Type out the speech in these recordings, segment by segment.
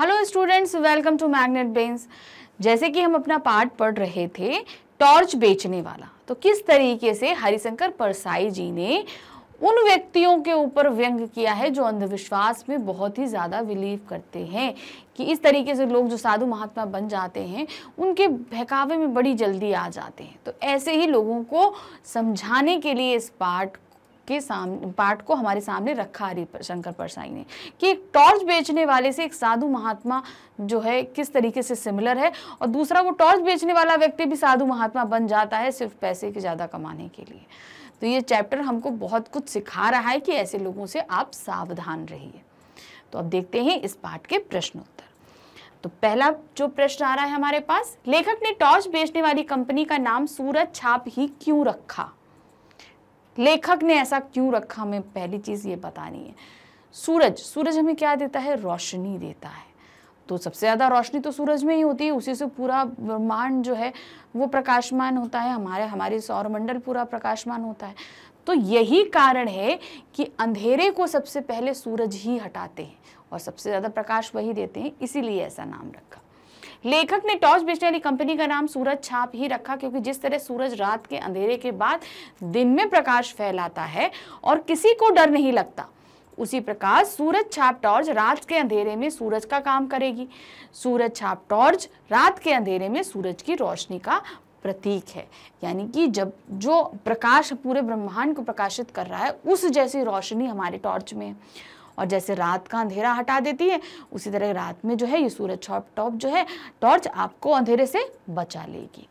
hello students welcome to magnet brains जैसे कि हम अपना पार्ट पढ़ रहे थे टॉर्च बेचने वाला तो किस तरीके से हरिशंकर परसाई जी ने उन व्यक्तियों के ऊपर व्यंग किया है जो अंधविश्वास में बहुत ही ज़्यादा बिलीव करते हैं कि इस तरीके से लोग जो साधु महात्मा बन जाते हैं उनके बहकावे में बड़ी जल्दी आ जाते हैं तो ऐसे ही लोगों को समझाने के लिए इस पाठ के सामने पाठ को हमारे सामने रखा हरि शंकर परसाई ने कि एक टॉर्च बेचने वाले से एक साधु महात्मा जो है किस तरीके से सिमिलर है और दूसरा वो टॉर्च बेचने वाला व्यक्ति भी साधु महात्मा बन जाता है सिर्फ पैसे के ज़्यादा कमाने के लिए तो ये चैप्टर हमको बहुत कुछ सिखा रहा है कि ऐसे लोगों से आप सावधान रहिए तो अब देखते हैं इस पाठ के प्रश्नोत्तर तो पहला जो प्रश्न आ रहा है हमारे पास लेखक ने टॉर्च बेचने वाली कंपनी का नाम सूरज छाप ही क्यों रखा लेखक ने ऐसा क्यों रखा हमें पहली चीज़ ये बतानी है सूरज सूरज हमें क्या देता है रोशनी देता है तो सबसे ज़्यादा रोशनी तो सूरज में ही होती है उसी से पूरा ब्रह्मांड जो है वो प्रकाशमान होता है हमारे हमारे सौरमंडल पूरा प्रकाशमान होता है तो यही कारण है कि अंधेरे को सबसे पहले सूरज ही हटाते हैं और सबसे ज़्यादा प्रकाश वही देते हैं इसीलिए ऐसा नाम रखा लेखक ने टॉर्च बेचने वाली कंपनी का नाम सूरज छाप ही रखा क्योंकि जिस तरह सूरज रात के अंधेरे के बाद दिन में प्रकाश फैलाता है और किसी को डर नहीं लगता उसी प्रकार सूरज छाप टॉर्च रात के अंधेरे में सूरज का काम करेगी सूरज छाप टॉर्च रात के अंधेरे में सूरज की रोशनी का प्रतीक है यानी कि जब जो प्रकाश पूरे ब्रह्मांड को प्रकाशित कर रहा है उस जैसी रोशनी हमारे टॉर्च में है और जैसे रात का अंधेरा हटा देती है उसी तरह रात में जो है ये सूरज छॉप टॉप जो है टॉर्च आपको अंधेरे से बचा लेगी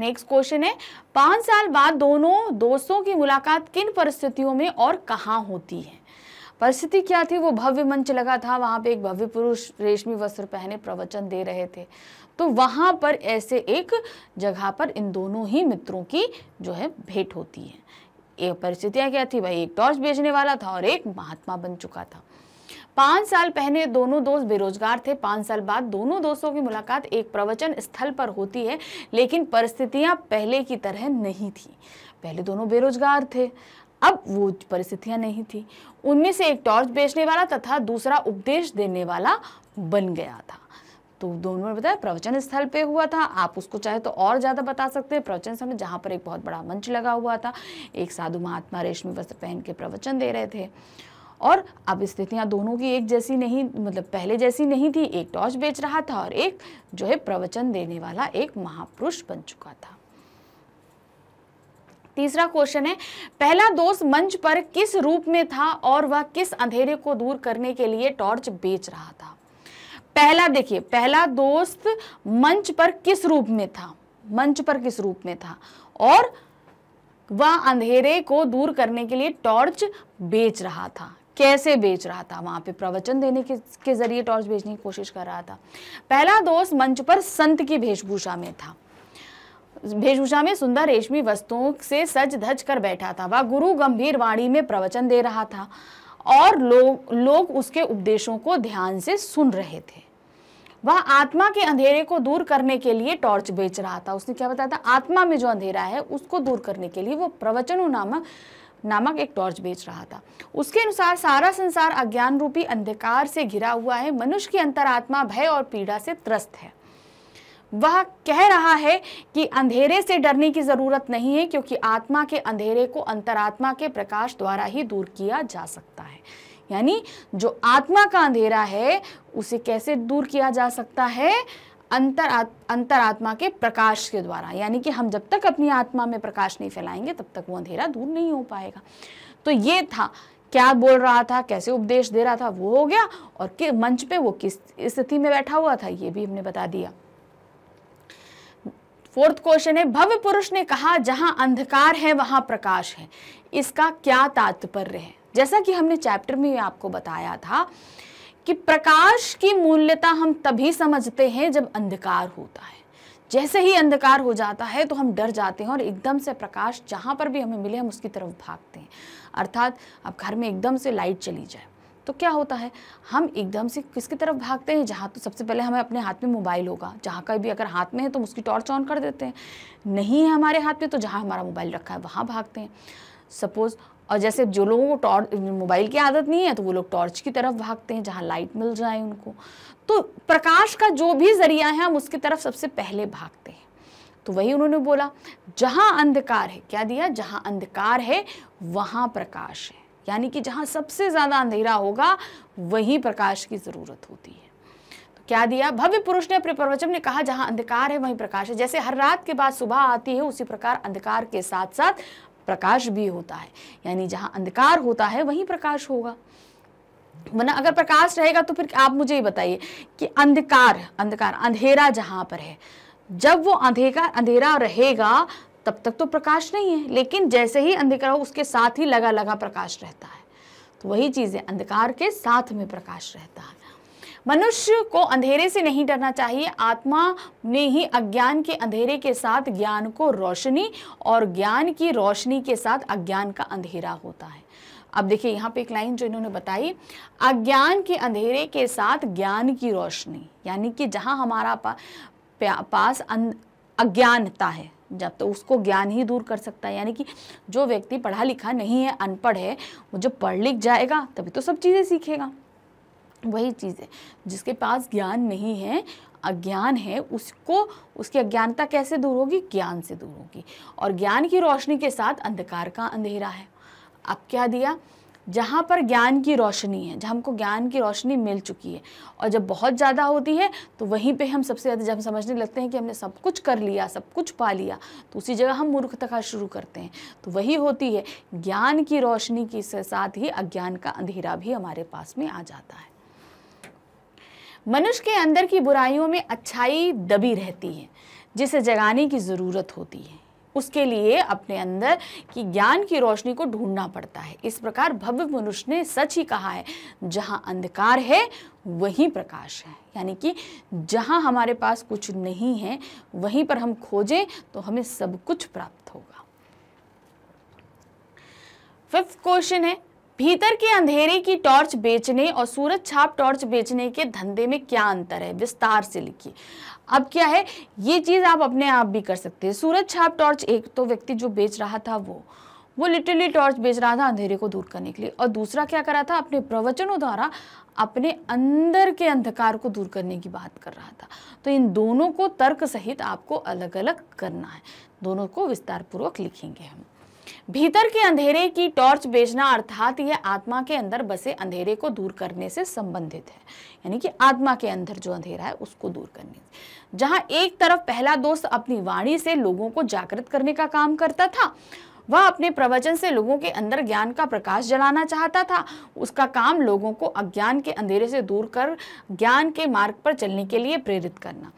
नेक्स्ट क्वेश्चन है पांच साल बाद दोनों दोस्तों की मुलाकात किन परिस्थितियों में और कहाँ होती है परिस्थिति क्या थी वो भव्य मंच लगा था वहां पे एक भव्य पुरुष रेशमी वस्त्र पहने प्रवचन दे रहे थे तो वहां पर ऐसे एक जगह पर इन दोनों ही मित्रों की जो है भेंट होती है ये परिस्थितियाँ क्या थी भाई एक टॉर्च बेचने वाला था और एक महात्मा बन चुका था पाँच साल पहले दोनों दोस्त बेरोजगार थे पाँच साल बाद दोनों दोस्तों की मुलाकात एक प्रवचन स्थल पर होती है लेकिन परिस्थितियाँ पहले की तरह नहीं थी पहले दोनों बेरोजगार थे अब वो परिस्थितियाँ नहीं थी उनमें से एक टॉर्च बेचने वाला तथा दूसरा उपदेश देने वाला बन गया था तो दोनों ने बताया प्रवचन स्थल पे हुआ था आप उसको चाहे तो और ज़्यादा बता सकते हैं प्रवचन स्थल में जहाँ पर एक बहुत बड़ा मंच लगा हुआ था एक साधु महात्मा रेशमी वस्त्र पहन के प्रवचन दे रहे थे और अब स्थितियाँ दोनों की एक जैसी नहीं मतलब पहले जैसी नहीं थी एक टॉर्च बेच रहा था और एक जो है प्रवचन देने वाला एक महापुरुष बन चुका था तीसरा क्वेश्चन है पहला दोस्त मंच पर किस रूप में था और वह किस अंधेरे को दूर करने के लिए टॉर्च बेच रहा था पहला देखिए पहला दोस्त मंच पर किस रूप में था मंच पर किस रूप में था और वह अंधेरे को दूर करने के लिए टॉर्च बेच रहा था कैसे बेच रहा था वहां पे प्रवचन देने के, के जरिए टॉर्च बेचने की कोशिश कर रहा था पहला दोस्त मंच पर संत की वेशभूषा में था वेशभूषा में सुंदर रेशमी वस्तुओं से सज धज कर बैठा था वह गुरु गंभीर वाणी में प्रवचन दे रहा था और लोग लोग उसके उपदेशों को ध्यान से सुन रहे थे वह आत्मा के अंधेरे को दूर करने के लिए टॉर्च बेच रहा था उसने क्या बताया था आत्मा में जो अंधेरा है उसको दूर करने के लिए वो प्रवचनों नामक नामक एक टॉर्च बेच रहा था उसके अनुसार सारा संसार अज्ञान रूपी अंधकार से घिरा हुआ है मनुष्य की अंतरात्मा भय और पीड़ा से त्रस्त है वह कह रहा है कि अंधेरे से डरने की जरूरत नहीं है क्योंकि आत्मा के अंधेरे को अंतरात्मा के प्रकाश द्वारा ही दूर किया जा सकता है यानी जो आत्मा का अंधेरा है उसे कैसे दूर किया जा सकता है अंतर अंतरात्मा के प्रकाश के द्वारा यानी कि हम जब तक अपनी आत्मा में प्रकाश नहीं फैलाएंगे तब तक वो अंधेरा दूर नहीं हो पाएगा तो ये था क्या बोल रहा था कैसे उपदेश दे रहा था वो हो गया और कि मंच पे वो किस स्थिति में बैठा हुआ था ये भी हमने बता दिया फोर्थ क्वेश्चन है भव्य पुरुष ने कहा जहां अंधकार है वहां प्रकाश है इसका क्या तात्पर्य है जैसा कि हमने चैप्टर में आपको बताया था कि प्रकाश की मूल्यता हम तभी समझते हैं जब अंधकार होता है जैसे ही अंधकार हो जाता है तो हम डर जाते हैं और एकदम से प्रकाश जहाँ पर भी हमें मिले हम उसकी तरफ भागते हैं अर्थात अब घर में एकदम से लाइट चली जाए तो क्या होता है हम एकदम से किसकी तरफ भागते हैं जहाँ तो सबसे पहले हमें अपने हाथ में मोबाइल होगा जहाँ का भी अगर हाथ में है तो उसकी टॉर्च ऑन कर देते हैं नहीं है हमारे हाथ में तो जहाँ हमारा मोबाइल रखा है वहाँ भागते हैं सपोज़ और जैसे जो लोगों को टॉर्च मोबाइल की आदत नहीं है तो वो लोग टॉर्च की तरफ भागते हैं जहाँ लाइट मिल जाए उनको तो प्रकाश का जो भी जरिया है हम उसकी तरफ सबसे पहले भागते हैं तो वही उन्होंने बोला जहाँ अंधकार है क्या दिया जहाँ अंधकार है वहाँ प्रकाश है यानी कि जहाँ सबसे ज़्यादा अंधेरा होगा वहीं प्रकाश की ज़रूरत होती है तो क्या दिया भव्य पुरुष ने अपने प्रवचन में कहा जहाँ अंधकार है वहीं प्रकाश है जैसे हर रात के बाद सुबह आती है उसी प्रकार अंधकार के साथ साथ प्रकाश भी होता है यानी जहाँ अंधकार होता है वहीं प्रकाश होगा मना अगर प्रकाश रहेगा तो फिर आप मुझे ये बताइए कि अंधकार अंधकार अंधेरा जहां पर है जब वो अंधेरा अंधेरा रहेगा तब तक तो प्रकाश नहीं है लेकिन जैसे ही अंधकार हो उसके साथ ही लगा लगा प्रकाश रहता है तो वही चीज़ है अंधकार के साथ में प्रकाश रहता है मनुष्य को अंधेरे से नहीं डरना चाहिए आत्मा ने ही अज्ञान के अंधेरे के साथ ज्ञान को रोशनी और ज्ञान की रोशनी के साथ अज्ञान का अंधेरा होता है अब देखिए यहाँ पे एक लाइन जो इन्होंने बताई अज्ञान के अंधेरे के साथ ज्ञान की रोशनी यानी कि जहाँ हमारा पा, पास अं-, अज्ञानता है जब तो उसको ज्ञान ही दूर कर सकता है यानी कि जो व्यक्ति पढ़ा लिखा नहीं है अनपढ़ है वो जब पढ़ लिख जाएगा तभी तो सब चीज़ें सीखेगा वही चीज़ है जिसके पास ज्ञान नहीं है अज्ञान है उसको उसकी अज्ञानता कैसे दूर होगी ज्ञान से दूर होगी और ज्ञान की रोशनी के साथ अंधकार का अंधेरा है अब क्या दिया जहाँ पर ज्ञान की रोशनी है जहाँ हमको ज्ञान की रोशनी मिल चुकी है और जब बहुत ज़्यादा होती है तो वहीं पे हम सबसे ज़्यादा जब हम समझने लगते हैं कि हमने सब कुछ कर लिया सब कुछ पा लिया तो उसी जगह हम मूर्खता शुरू करते हैं तो वही होती है ज्ञान की रोशनी के साथ ही अज्ञान का अंधेरा भी हमारे पास में आ जाता है मनुष्य के अंदर की बुराइयों में अच्छाई दबी रहती है जिसे जगाने की ज़रूरत होती है उसके लिए अपने अंदर की ज्ञान की रोशनी को ढूंढना पड़ता है इस प्रकार भव्य मनुष्य ने सच ही कहा है जहाँ अंधकार है वहीं प्रकाश है यानी कि जहाँ हमारे पास कुछ नहीं है वहीं पर हम खोजें तो हमें सब कुछ प्राप्त होगा फिफ्थ क्वेश्चन है भीतर के अंधेरे की टॉर्च बेचने और सूरज छाप टॉर्च बेचने के धंधे में क्या अंतर है विस्तार से लिखिए अब क्या है ये चीज़ आप अपने आप भी कर सकते हैं सूरज छाप टॉर्च एक तो व्यक्ति जो बेच रहा था वो वो लिटरली टॉर्च बेच रहा था अंधेरे को दूर करने के लिए और दूसरा क्या करा था अपने प्रवचनों द्वारा अपने अंदर के अंधकार को दूर करने की बात कर रहा था तो इन दोनों को तर्क सहित आपको अलग अलग करना है दोनों को विस्तारपूर्वक लिखेंगे हम भीतर के अंधेरे की टॉर्च बेचना अर्थात यह आत्मा के अंदर बसे अंधेरे को दूर करने से संबंधित है यानी कि आत्मा के अंदर जो अंधेरा है उसको दूर करने जहां एक तरफ पहला दोस्त अपनी वाणी से लोगों को जागृत करने का काम करता था वह अपने प्रवचन से लोगों के अंदर ज्ञान का प्रकाश जलाना चाहता था उसका काम लोगों को अज्ञान के अंधेरे से दूर कर ज्ञान के मार्ग पर चलने के लिए प्रेरित करना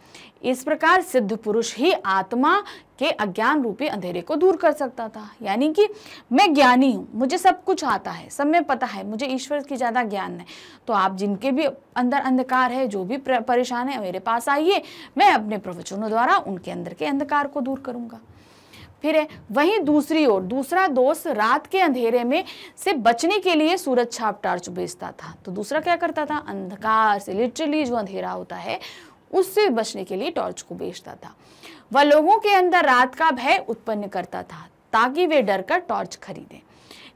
इस प्रकार सिद्ध पुरुष ही आत्मा के अज्ञान रूपी अंधेरे को दूर कर सकता था यानी कि मैं ज्ञानी हूँ मुझे सब कुछ आता है सब में पता है मुझे ईश्वर की ज़्यादा ज्ञान है तो आप जिनके भी अंदर अंधकार है जो भी परेशान है मेरे पास आइए मैं अपने प्रवचनों द्वारा उनके अंदर के अंधकार को दूर करूँगा फिर है वहीं दूसरी ओर दूसरा दोस्त रात के अंधेरे में से बचने के लिए सूरज छाप टार्च बेचता था तो दूसरा क्या करता था अंधकार से लिटरली जो अंधेरा होता है उससे बचने के लिए टॉर्च को बेचता था वह लोगों के अंदर रात का भय उत्पन्न करता था ताकि वे डर कर टॉर्च खरीदें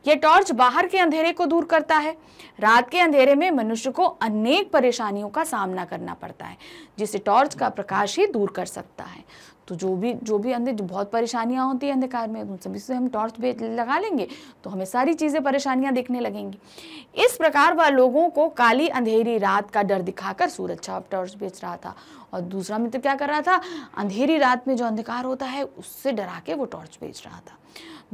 यह टॉर्च बाहर के अंधेरे को दूर करता है रात के अंधेरे में मनुष्य को अनेक परेशानियों का सामना करना पड़ता है जिसे टॉर्च का प्रकाश ही दूर कर सकता है तो जो भी जो भी अंधे बहुत परेशानियाँ होती हैं अंधकार में उन सभी से हम टॉर्च बेच लगा लेंगे तो हमें सारी चीज़ें परेशानियाँ देखने लगेंगी इस प्रकार वह लोगों को काली अंधेरी रात का डर दिखाकर सूरज छाप टॉर्च बेच रहा था और दूसरा मित्र क्या कर रहा था अंधेरी रात में जो अंधकार होता है उससे डरा के वो टॉर्च बेच रहा था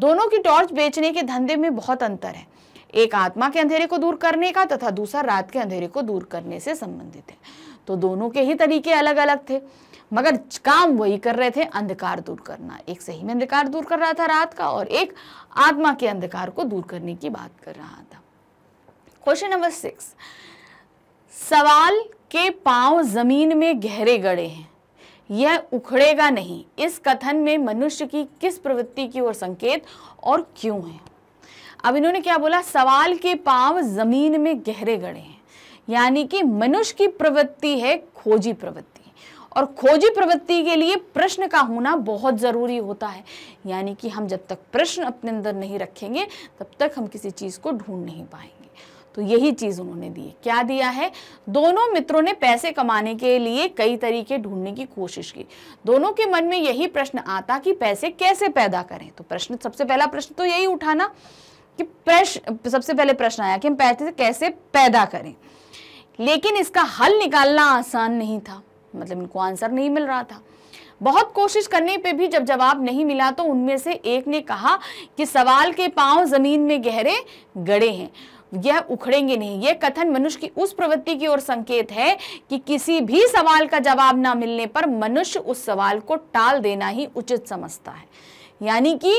दोनों की टॉर्च बेचने के धंधे में बहुत अंतर है एक आत्मा के अंधेरे को दूर करने का तथा दूसरा रात के अंधेरे को दूर करने से संबंधित है तो दोनों के ही तरीके अलग अलग थे मगर काम वही कर रहे थे अंधकार दूर करना एक सही में अंधकार दूर कर रहा था रात का और एक आत्मा के अंधकार को दूर करने की बात कर रहा था क्वेश्चन नंबर सिक्स सवाल के पांव जमीन में गहरे गड़े हैं यह उखड़ेगा नहीं इस कथन में मनुष्य की किस प्रवृत्ति की ओर संकेत और क्यों है अब इन्होंने क्या बोला सवाल के पांव जमीन में गहरे गड़े हैं यानी कि मनुष्य की प्रवृत्ति है खोजी प्रवृत्ति और खोजी प्रवृत्ति के लिए प्रश्न का होना बहुत ज़रूरी होता है यानी कि हम जब तक प्रश्न अपने अंदर नहीं रखेंगे तब तक हम किसी चीज़ को ढूंढ नहीं पाएंगे तो यही चीज़ उन्होंने दी क्या दिया है दोनों मित्रों ने पैसे कमाने के लिए कई तरीके ढूंढने की कोशिश की दोनों के मन में यही प्रश्न आता कि पैसे कैसे पैदा करें तो प्रश्न सबसे पहला प्रश्न तो यही उठाना कि प्रश्न सबसे पहले प्रश्न आया कि हम पैसे कैसे पैदा करें लेकिन इसका हल निकालना आसान नहीं था मतलब इनको आंसर नहीं मिल रहा था बहुत कोशिश करने पे भी जब जवाब नहीं मिला तो उनमें से एक ने कहा कि सवाल के पांव जमीन में गहरे गड़े हैं यह उखड़ेंगे नहीं यह कथन मनुष्य की उस प्रवृत्ति की ओर संकेत है कि किसी भी सवाल का जवाब ना मिलने पर मनुष्य उस सवाल को टाल देना ही उचित समझता है यानी कि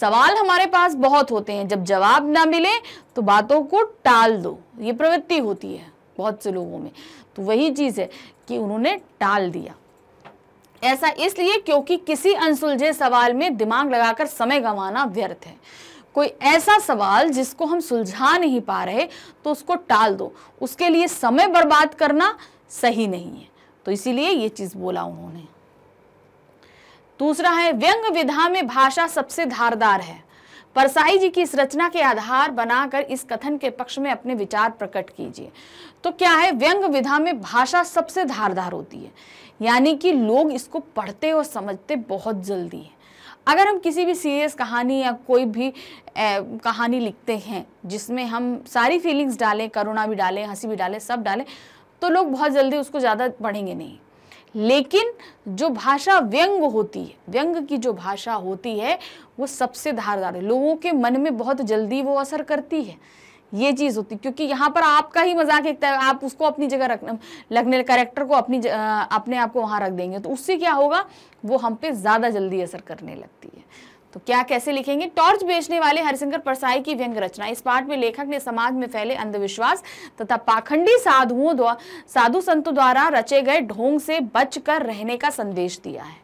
सवाल हमारे पास बहुत होते हैं जब जवाब ना मिले तो बातों को टाल दो ये प्रवृत्ति होती है बहुत से लोगों में तो वही चीज़ है कि उन्होंने टाल दिया ऐसा इसलिए क्योंकि किसी अनसुलझे सवाल में दिमाग लगाकर समय गंवाना व्यर्थ है कोई ऐसा सवाल जिसको हम सुलझा नहीं पा रहे तो उसको टाल दो उसके लिए समय बर्बाद करना सही नहीं है तो इसीलिए ये चीज़ बोला उन्होंने दूसरा है व्यंग विधा में भाषा सबसे धारदार है परसाई जी की इस रचना के आधार बनाकर इस कथन के पक्ष में अपने विचार प्रकट कीजिए तो क्या है व्यंग विधा में भाषा सबसे धारदार होती है यानी कि लोग इसको पढ़ते और समझते बहुत जल्दी है अगर हम किसी भी सीरियस कहानी या कोई भी ए, कहानी लिखते हैं जिसमें हम सारी फीलिंग्स डालें करुणा भी डालें हंसी भी डालें सब डालें तो लोग बहुत जल्दी उसको ज़्यादा पढ़ेंगे नहीं लेकिन जो भाषा व्यंग होती है व्यंग की जो भाषा होती है वो सबसे धारदार है लोगों के मन में बहुत जल्दी वो असर करती है ये चीज़ होती क्योंकि यहाँ पर आपका ही मजाक एक आप उसको अपनी जगह रख लगने करेक्टर को अपनी अपने आप को वहाँ रख देंगे तो उससे क्या होगा वो हम पे ज़्यादा जल्दी असर करने लगती है तो क्या कैसे लिखेंगे टॉर्च बेचने वाले हरिशंकर परसाई की व्यंग रचना इस पाठ में लेखक ने समाज में फैले अंधविश्वास तथा पाखंडी साधुओं द्वारा साधु संतों द्वारा रचे गए ढोंग से बच कर रहने का संदेश दिया है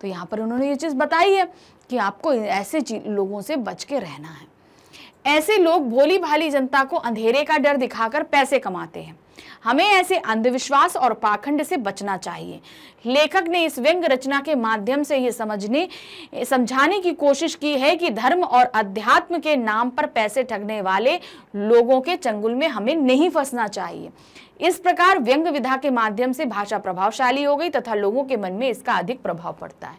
तो यहाँ पर उन्होंने ये चीज़ बताई है कि आपको ऐसे लोगों से बच के रहना है ऐसे लोग भोली भाली जनता को अंधेरे का डर दिखाकर पैसे कमाते हैं हमें ऐसे अंधविश्वास और पाखंड से बचना चाहिए लेखक ने इस व्यंग रचना के माध्यम से ये समझने समझाने की कोशिश की है कि धर्म और अध्यात्म के नाम पर पैसे ठगने वाले लोगों के चंगुल में हमें नहीं फंसना चाहिए इस प्रकार व्यंग विधा के माध्यम से भाषा प्रभावशाली हो गई तथा लोगों के मन में इसका अधिक प्रभाव पड़ता है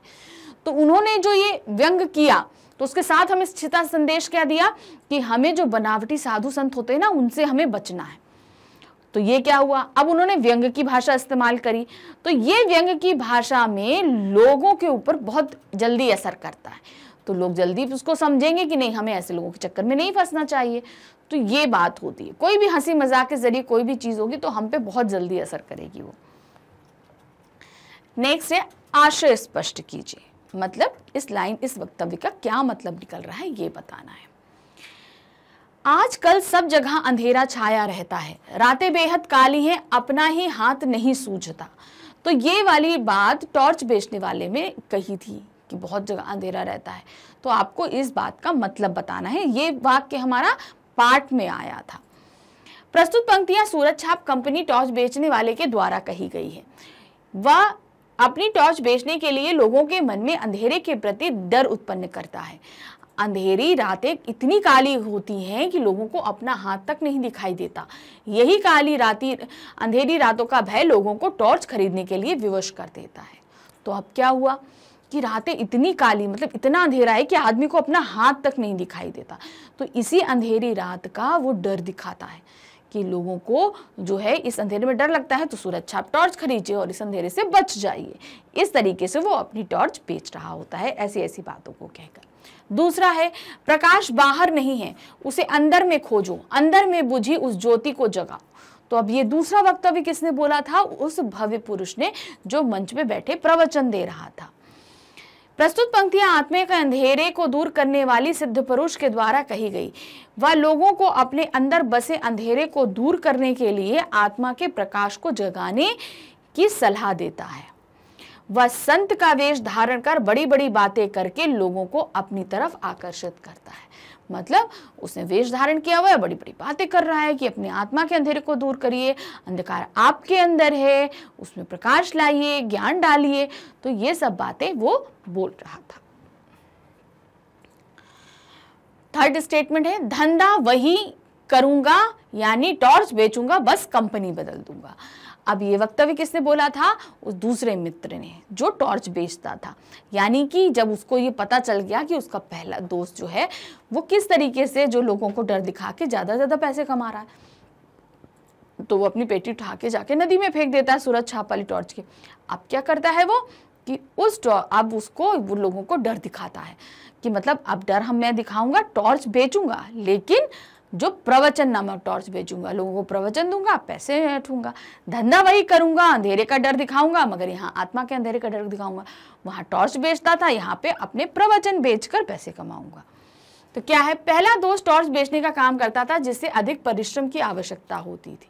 तो उन्होंने जो ये व्यंग किया तो उसके साथ हमें छिता संदेश क्या दिया कि हमें जो बनावटी साधु संत होते हैं ना उनसे हमें बचना है तो ये क्या हुआ अब उन्होंने व्यंग की भाषा इस्तेमाल करी तो ये व्यंग की भाषा में लोगों के ऊपर बहुत जल्दी असर करता है तो लोग जल्दी उसको समझेंगे कि नहीं हमें ऐसे लोगों के चक्कर में नहीं फंसना चाहिए तो ये बात होती है कोई भी हंसी मजाक के जरिए कोई भी चीज़ होगी तो हम पे बहुत जल्दी असर करेगी वो नेक्स्ट है आशय स्पष्ट कीजिए मतलब इस लाइन इस वक्तव्य का क्या मतलब निकल रहा है ये बताना है आजकल सब जगह अंधेरा छाया रहता है रातें बेहद काली हैं अपना ही हाथ नहीं सूझता तो ये वाली बात टॉर्च बेचने वाले में कही थी कि बहुत जगह अंधेरा रहता है तो आपको इस बात का मतलब बताना है ये वाक्य हमारा पाठ में आया था प्रस्तुत पंक्तियां सूरज छाप कंपनी टॉर्च बेचने वाले के द्वारा कही गई है वह अपनी टॉर्च बेचने के लिए लोगों के मन में अंधेरे के प्रति डर उत्पन्न करता है अंधेरी रातें इतनी काली होती हैं कि लोगों को अपना हाथ तक नहीं दिखाई देता यही काली राती अंधेरी रातों का भय लोगों को टॉर्च खरीदने के लिए विवश कर देता है तो अब क्या हुआ कि रातें इतनी काली मतलब इतना अंधेरा है कि आदमी को अपना हाथ तक नहीं दिखाई देता तो इसी अंधेरी रात का वो डर दिखाता है कि लोगों को जो है इस अंधेरे में डर लगता है तो सूरज छाप टॉर्च खरीदिए और इस अंधेरे से बच जाइए इस तरीके से वो अपनी टॉर्च बेच रहा होता है ऐसी ऐसी बातों को कहकर दूसरा है प्रकाश बाहर नहीं है उसे अंदर में खोजो अंदर में बुझी उस ज्योति को जगाओ तो अब ये दूसरा वक्तव्य किसने बोला था उस भव्य पुरुष ने जो मंच में बैठे प्रवचन दे रहा था प्रस्तुत पंक्तियां आत्मे के अंधेरे को दूर करने वाली सिद्ध पुरुष के द्वारा कही गई वह लोगों को अपने अंदर बसे अंधेरे को दूर करने के लिए आत्मा के प्रकाश को जगाने की सलाह देता है वह संत का वेश धारण कर बड़ी बड़ी बातें करके लोगों को अपनी तरफ आकर्षित करता है मतलब उसने वेश धारण किया हुआ है बड़ी बड़ी बातें कर रहा है कि अपने आत्मा के अंधेरे को दूर करिए अंधकार आपके अंदर है उसमें प्रकाश लाइए ज्ञान डालिए तो ये सब बातें वो बोल रहा था थर्ड स्टेटमेंट है धंधा वही करूंगा यानी टॉर्च बेचूंगा बस कंपनी बदल दूंगा अब ये वक्तव्य किसने बोला था उस दूसरे मित्र ने जो टॉर्च बेचता था यानी कि जब उसको ये पता चल गया कि उसका पहला दोस्त जो है वो किस तरीके से जो लोगों को डर दिखा के ज़्यादा ज़्यादा पैसे कमा रहा है तो वो अपनी पेटी उठा के जाके नदी में फेंक देता है सूरज छाप वाली टॉर्च के अब क्या करता है वो कि उस अब उसको वो लोगों को डर दिखाता है कि मतलब अब डर हम मैं दिखाऊंगा टॉर्च बेचूंगा लेकिन जो प्रवचन नामक टॉर्च बेचूंगा लोगों को प्रवचन दूंगा पैसे बैठूंगा धंधा वही करूंगा अंधेरे का डर दिखाऊंगा मगर यहाँ आत्मा के अंधेरे का डर दिखाऊंगा वहाँ टॉर्च बेचता था यहाँ पे अपने प्रवचन बेचकर पैसे कमाऊंगा तो क्या है पहला दोष टॉर्च बेचने का काम करता था जिससे अधिक परिश्रम की आवश्यकता होती थी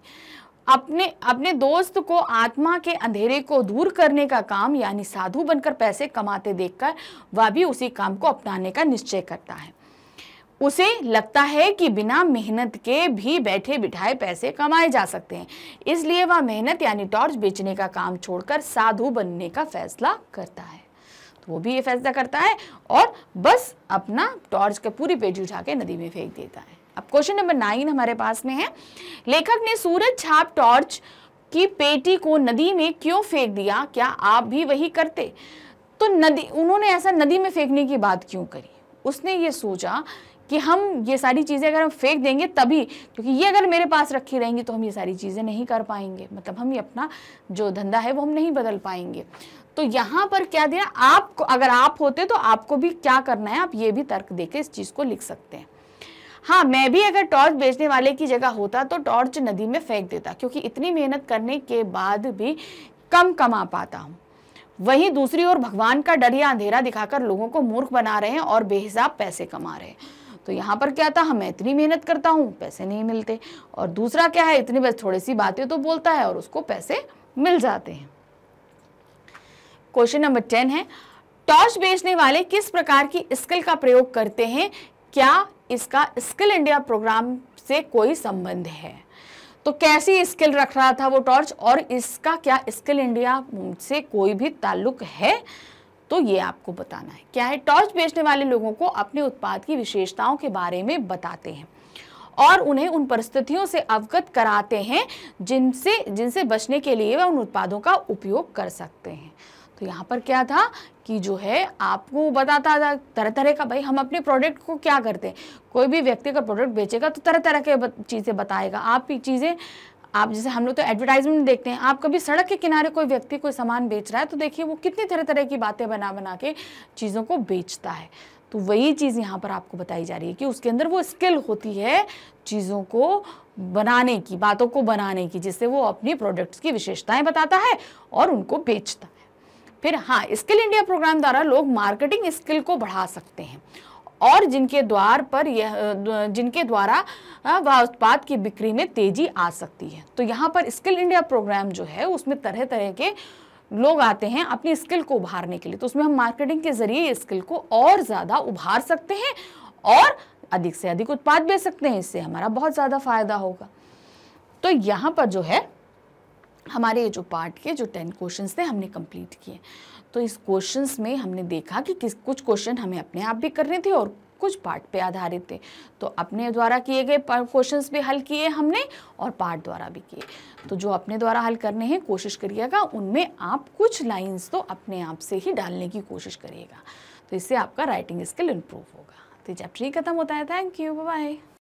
अपने अपने दोस्त को आत्मा के अंधेरे को दूर करने का काम यानी साधु बनकर पैसे कमाते देखकर वह भी उसी काम को अपनाने का निश्चय करता है उसे लगता है कि बिना मेहनत के भी बैठे बिठाए पैसे कमाए जा सकते हैं इसलिए वह मेहनत यानी टॉर्च बेचने का काम छोड़कर साधु बनने का फैसला करता है तो वो भी ये फैसला करता है और बस अपना टॉर्च का पूरी पेटी उठा के नदी में फेंक देता है अब क्वेश्चन नंबर नाइन हमारे पास में है लेखक ने सूरज छाप टॉर्च की पेटी को नदी में क्यों फेंक दिया क्या आप भी वही करते तो नदी उन्होंने ऐसा नदी में फेंकने की बात क्यों करी उसने ये सोचा कि हम ये सारी चीज़ें अगर हम फेंक देंगे तभी क्योंकि ये अगर मेरे पास रखी रहेंगी तो हम ये सारी चीज़ें नहीं कर पाएंगे मतलब हम ये अपना जो धंधा है वो हम नहीं बदल पाएंगे तो यहाँ पर क्या दिया आपको अगर आप होते तो आपको भी क्या करना है आप ये भी तर्क दे इस चीज़ को लिख सकते हैं हाँ मैं भी अगर टॉर्च बेचने वाले की जगह होता तो टॉर्च नदी में फेंक देता क्योंकि इतनी मेहनत करने के बाद भी कम कमा पाता हूँ वहीं दूसरी ओर भगवान का डर या अंधेरा दिखाकर लोगों को मूर्ख बना रहे हैं और बेहिसाब पैसे कमा रहे हैं तो यहाँ पर क्या था मैं इतनी मेहनत करता हूँ पैसे नहीं मिलते और दूसरा क्या है इतनी बस थोड़ी सी बातें तो बोलता है और उसको पैसे मिल जाते हैं क्वेश्चन नंबर टेन है टॉर्च बेचने वाले किस प्रकार की स्किल का प्रयोग करते हैं क्या इसका स्किल इंडिया प्रोग्राम से कोई संबंध है तो कैसी स्किल रख रहा था वो टॉर्च और इसका क्या स्किल इंडिया से कोई भी ताल्लुक है तो ये आपको बताना है क्या है टॉर्च बेचने वाले लोगों को अपने उत्पाद की विशेषताओं के बारे में बताते हैं और उन्हें उन परिस्थितियों से अवगत कराते हैं जिनसे जिनसे बचने के लिए वह उन उत्पादों का उपयोग कर सकते हैं तो यहाँ पर क्या था कि जो है आपको बताता था तरह तरह का भाई हम अपने प्रोडक्ट को क्या करते हैं कोई भी व्यक्ति का प्रोडक्ट बेचेगा तो तरह तरह के चीज़ें बताएगा आप चीज़ें आप जैसे हम लोग तो एडवर्टाइजमेंट देखते हैं आप कभी सड़क के किनारे कोई व्यक्ति कोई सामान बेच रहा है तो देखिए वो कितनी तरह तरह की बातें बना बना के चीज़ों को बेचता है तो वही चीज़ यहाँ पर आपको बताई जा रही है कि उसके अंदर वो स्किल होती है चीज़ों को बनाने की बातों को बनाने की जिससे वो अपनी प्रोडक्ट्स की विशेषताएं बताता है और उनको बेचता है फिर हाँ स्किल इंडिया प्रोग्राम द्वारा लोग मार्केटिंग स्किल को बढ़ा सकते हैं और जिनके द्वार पर यह जिनके द्वारा वह उत्पाद की बिक्री में तेजी आ सकती है तो यहाँ पर स्किल इंडिया प्रोग्राम जो है उसमें तरह तरह के लोग आते हैं अपनी स्किल को उभारने के लिए तो उसमें हम मार्केटिंग के जरिए स्किल को और ज़्यादा उभार सकते हैं और अधिक से अधिक उत्पाद बेच सकते हैं इससे हमारा बहुत ज़्यादा फायदा होगा तो यहाँ पर जो है हमारे जो पार्ट के जो टेन क्वेश्चंस थे हमने कंप्लीट किए तो इस क्वेश्चंस में हमने देखा कि किस कुछ क्वेश्चन हमें अपने आप भी करने थे और कुछ पार्ट पे आधारित थे तो अपने द्वारा किए गए क्वेश्चंस भी हल किए हमने और पार्ट द्वारा भी किए तो जो अपने द्वारा हल करने हैं कोशिश करिएगा उनमें आप कुछ लाइन्स तो अपने आप से ही डालने की कोशिश करिएगा तो इससे आपका राइटिंग स्किल इम्प्रूव होगा तो चैप्टर ही खत्म होता है थैंक यू बाय